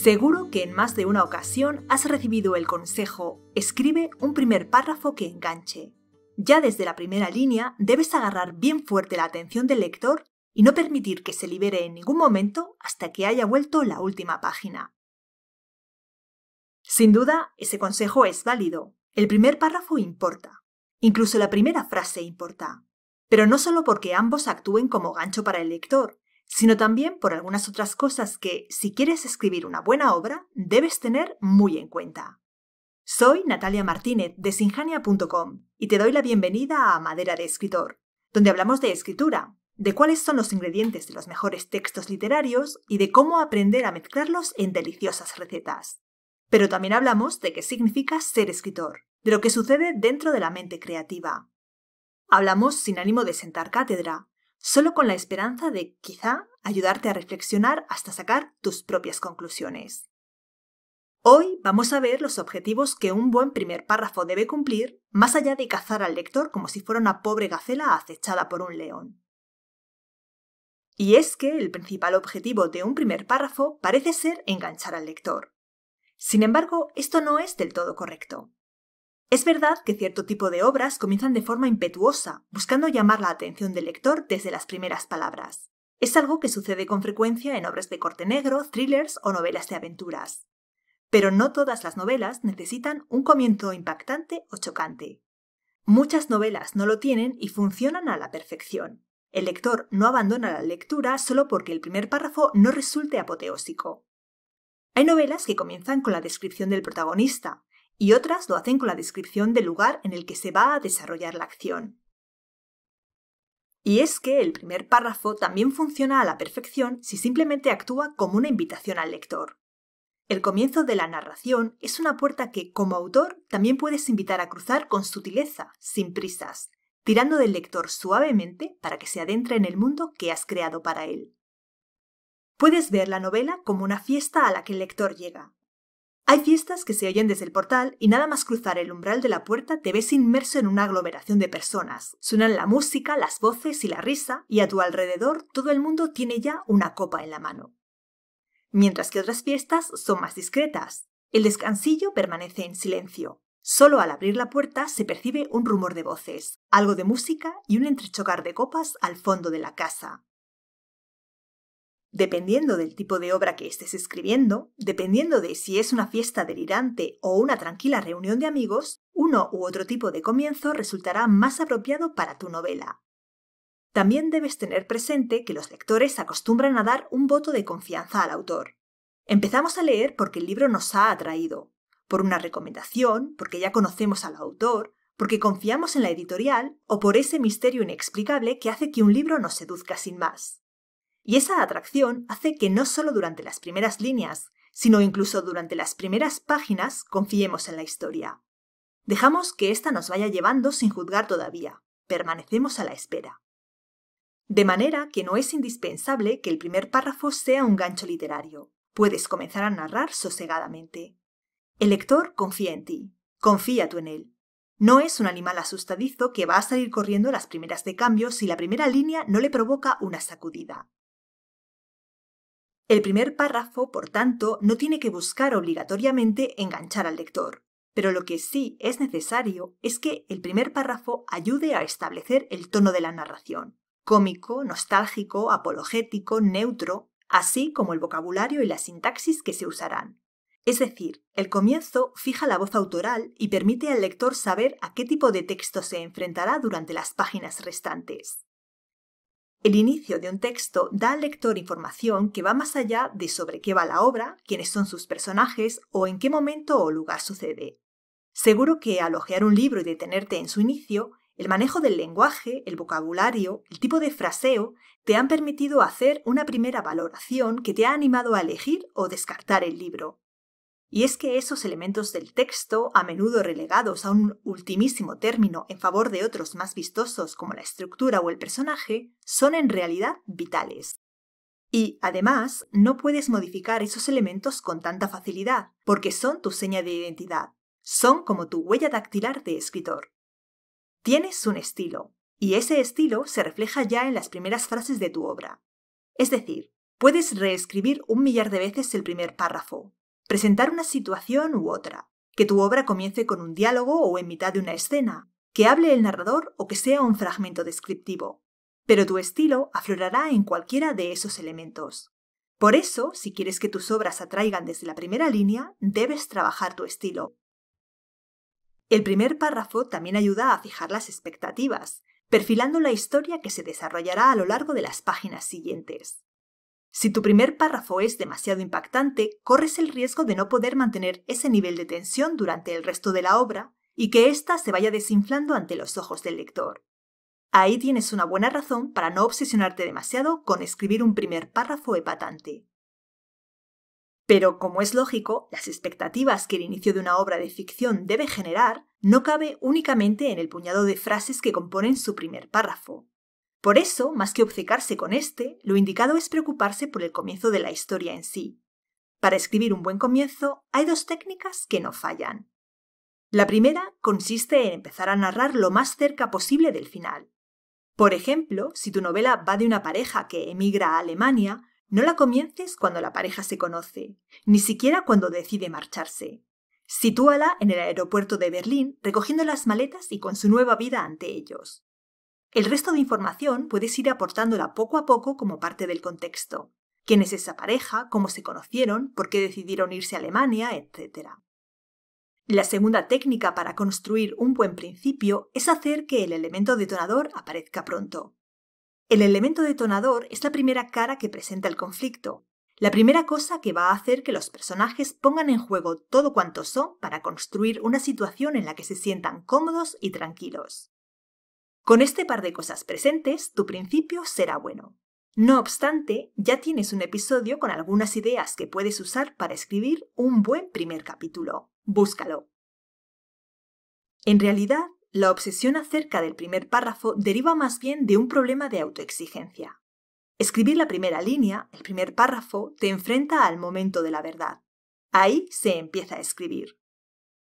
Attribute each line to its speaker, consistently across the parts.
Speaker 1: Seguro que en más de una ocasión has recibido el consejo, escribe un primer párrafo que enganche. Ya desde la primera línea debes agarrar bien fuerte la atención del lector y no permitir que se libere en ningún momento hasta que haya vuelto la última página. Sin duda, ese consejo es válido. El primer párrafo importa. Incluso la primera frase importa. Pero no solo porque ambos actúen como gancho para el lector, sino también por algunas otras cosas que, si quieres escribir una buena obra, debes tener muy en cuenta. Soy Natalia Martínez de Sinjania.com y te doy la bienvenida a Madera de Escritor, donde hablamos de escritura, de cuáles son los ingredientes de los mejores textos literarios y de cómo aprender a mezclarlos en deliciosas recetas. Pero también hablamos de qué significa ser escritor, de lo que sucede dentro de la mente creativa. Hablamos sin ánimo de sentar cátedra, solo con la esperanza de quizá ayudarte a reflexionar hasta sacar tus propias conclusiones. Hoy vamos a ver los objetivos que un buen primer párrafo debe cumplir, más allá de cazar al lector como si fuera una pobre gacela acechada por un león. Y es que el principal objetivo de un primer párrafo parece ser enganchar al lector. Sin embargo, esto no es del todo correcto. Es verdad que cierto tipo de obras comienzan de forma impetuosa, buscando llamar la atención del lector desde las primeras palabras. Es algo que sucede con frecuencia en obras de corte negro, thrillers o novelas de aventuras. Pero no todas las novelas necesitan un comienzo impactante o chocante. Muchas novelas no lo tienen y funcionan a la perfección. El lector no abandona la lectura solo porque el primer párrafo no resulte apoteósico. Hay novelas que comienzan con la descripción del protagonista, y otras lo hacen con la descripción del lugar en el que se va a desarrollar la acción. Y es que el primer párrafo también funciona a la perfección si simplemente actúa como una invitación al lector. El comienzo de la narración es una puerta que, como autor, también puedes invitar a cruzar con sutileza, sin prisas, tirando del lector suavemente para que se adentre en el mundo que has creado para él. Puedes ver la novela como una fiesta a la que el lector llega, hay fiestas que se oyen desde el portal y nada más cruzar el umbral de la puerta te ves inmerso en una aglomeración de personas. Suenan la música, las voces y la risa, y a tu alrededor todo el mundo tiene ya una copa en la mano. Mientras que otras fiestas son más discretas. El descansillo permanece en silencio. Solo al abrir la puerta se percibe un rumor de voces, algo de música y un entrechocar de copas al fondo de la casa. Dependiendo del tipo de obra que estés escribiendo, dependiendo de si es una fiesta delirante o una tranquila reunión de amigos, uno u otro tipo de comienzo resultará más apropiado para tu novela. También debes tener presente que los lectores acostumbran a dar un voto de confianza al autor. Empezamos a leer porque el libro nos ha atraído, por una recomendación, porque ya conocemos al autor, porque confiamos en la editorial o por ese misterio inexplicable que hace que un libro nos seduzca sin más. Y esa atracción hace que no solo durante las primeras líneas, sino incluso durante las primeras páginas confiemos en la historia. Dejamos que ésta nos vaya llevando sin juzgar todavía, permanecemos a la espera. De manera que no es indispensable que el primer párrafo sea un gancho literario. Puedes comenzar a narrar sosegadamente. El lector confía en ti, confía tú en él. No es un animal asustadizo que va a salir corriendo las primeras de cambio si la primera línea no le provoca una sacudida. El primer párrafo, por tanto, no tiene que buscar obligatoriamente enganchar al lector, pero lo que sí es necesario es que el primer párrafo ayude a establecer el tono de la narración, cómico, nostálgico, apologético, neutro, así como el vocabulario y la sintaxis que se usarán. Es decir, el comienzo fija la voz autoral y permite al lector saber a qué tipo de texto se enfrentará durante las páginas restantes. El inicio de un texto da al lector información que va más allá de sobre qué va la obra, quiénes son sus personajes o en qué momento o lugar sucede. Seguro que al hojear un libro y detenerte en su inicio, el manejo del lenguaje, el vocabulario, el tipo de fraseo te han permitido hacer una primera valoración que te ha animado a elegir o descartar el libro. Y es que esos elementos del texto, a menudo relegados a un ultimísimo término en favor de otros más vistosos como la estructura o el personaje, son en realidad vitales. Y, además, no puedes modificar esos elementos con tanta facilidad, porque son tu seña de identidad, son como tu huella dactilar de escritor. Tienes un estilo, y ese estilo se refleja ya en las primeras frases de tu obra. Es decir, puedes reescribir un millar de veces el primer párrafo, presentar una situación u otra, que tu obra comience con un diálogo o en mitad de una escena, que hable el narrador o que sea un fragmento descriptivo. Pero tu estilo aflorará en cualquiera de esos elementos. Por eso, si quieres que tus obras atraigan desde la primera línea, debes trabajar tu estilo. El primer párrafo también ayuda a fijar las expectativas, perfilando la historia que se desarrollará a lo largo de las páginas siguientes. Si tu primer párrafo es demasiado impactante, corres el riesgo de no poder mantener ese nivel de tensión durante el resto de la obra y que ésta se vaya desinflando ante los ojos del lector. Ahí tienes una buena razón para no obsesionarte demasiado con escribir un primer párrafo epatante. Pero, como es lógico, las expectativas que el inicio de una obra de ficción debe generar no cabe únicamente en el puñado de frases que componen su primer párrafo. Por eso, más que obcecarse con este, lo indicado es preocuparse por el comienzo de la historia en sí. Para escribir un buen comienzo hay dos técnicas que no fallan. La primera consiste en empezar a narrar lo más cerca posible del final. Por ejemplo, si tu novela va de una pareja que emigra a Alemania, no la comiences cuando la pareja se conoce, ni siquiera cuando decide marcharse. Sitúala en el aeropuerto de Berlín recogiendo las maletas y con su nueva vida ante ellos. El resto de información puedes ir aportándola poco a poco como parte del contexto. ¿Quién es esa pareja? ¿Cómo se conocieron? ¿Por qué decidieron irse a Alemania? etcétera. La segunda técnica para construir un buen principio es hacer que el elemento detonador aparezca pronto. El elemento detonador es la primera cara que presenta el conflicto, la primera cosa que va a hacer que los personajes pongan en juego todo cuanto son para construir una situación en la que se sientan cómodos y tranquilos. Con este par de cosas presentes, tu principio será bueno. No obstante, ya tienes un episodio con algunas ideas que puedes usar para escribir un buen primer capítulo. Búscalo. En realidad, la obsesión acerca del primer párrafo deriva más bien de un problema de autoexigencia. Escribir la primera línea, el primer párrafo, te enfrenta al momento de la verdad. Ahí se empieza a escribir.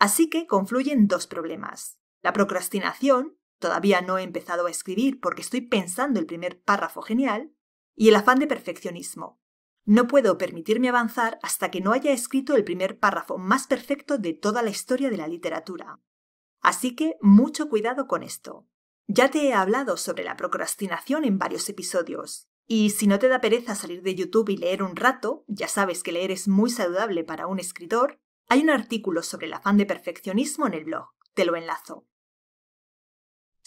Speaker 1: Así que confluyen dos problemas, la procrastinación Todavía no he empezado a escribir porque estoy pensando el primer párrafo genial y el afán de perfeccionismo. No puedo permitirme avanzar hasta que no haya escrito el primer párrafo más perfecto de toda la historia de la literatura. Así que mucho cuidado con esto. Ya te he hablado sobre la procrastinación en varios episodios, y si no te da pereza salir de YouTube y leer un rato, ya sabes que leer es muy saludable para un escritor, hay un artículo sobre el afán de perfeccionismo en el blog, te lo enlazo.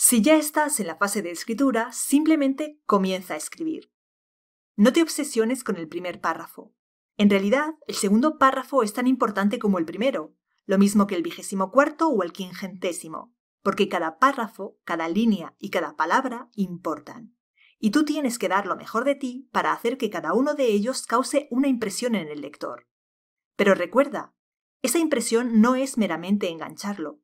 Speaker 1: Si ya estás en la fase de escritura, simplemente comienza a escribir. No te obsesiones con el primer párrafo. En realidad, el segundo párrafo es tan importante como el primero, lo mismo que el vigésimo cuarto o el quingentésimo, porque cada párrafo, cada línea y cada palabra importan. Y tú tienes que dar lo mejor de ti para hacer que cada uno de ellos cause una impresión en el lector. Pero recuerda, esa impresión no es meramente engancharlo,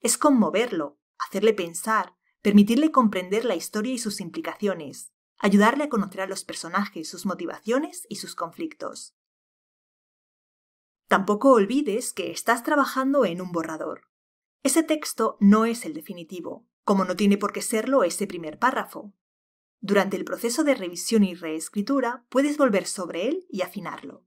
Speaker 1: es conmoverlo, hacerle pensar, permitirle comprender la historia y sus implicaciones, ayudarle a conocer a los personajes, sus motivaciones y sus conflictos. Tampoco olvides que estás trabajando en un borrador. Ese texto no es el definitivo, como no tiene por qué serlo ese primer párrafo. Durante el proceso de revisión y reescritura puedes volver sobre él y afinarlo.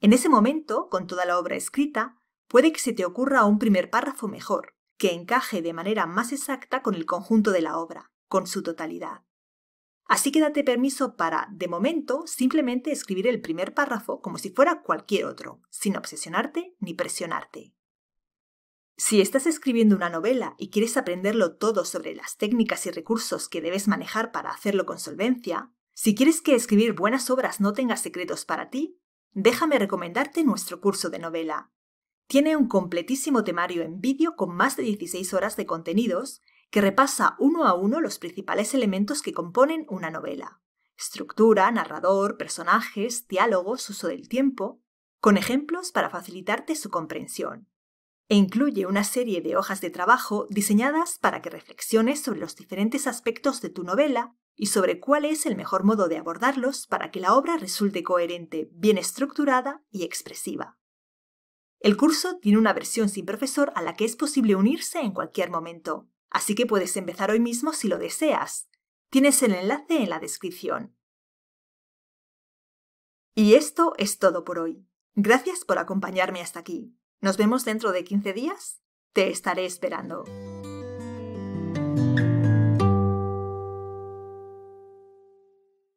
Speaker 1: En ese momento, con toda la obra escrita, puede que se te ocurra un primer párrafo mejor, que encaje de manera más exacta con el conjunto de la obra, con su totalidad. Así que date permiso para, de momento, simplemente escribir el primer párrafo como si fuera cualquier otro, sin obsesionarte ni presionarte. Si estás escribiendo una novela y quieres aprenderlo todo sobre las técnicas y recursos que debes manejar para hacerlo con solvencia, si quieres que escribir buenas obras no tenga secretos para ti, déjame recomendarte nuestro curso de novela, tiene un completísimo temario en vídeo con más de 16 horas de contenidos que repasa uno a uno los principales elementos que componen una novela. Estructura, narrador, personajes, diálogos, uso del tiempo, con ejemplos para facilitarte su comprensión. E incluye una serie de hojas de trabajo diseñadas para que reflexiones sobre los diferentes aspectos de tu novela y sobre cuál es el mejor modo de abordarlos para que la obra resulte coherente, bien estructurada y expresiva. El curso tiene una versión sin profesor a la que es posible unirse en cualquier momento, así que puedes empezar hoy mismo si lo deseas. Tienes el enlace en la descripción. Y esto es todo por hoy. Gracias por acompañarme hasta aquí. Nos vemos dentro de 15 días. Te estaré esperando.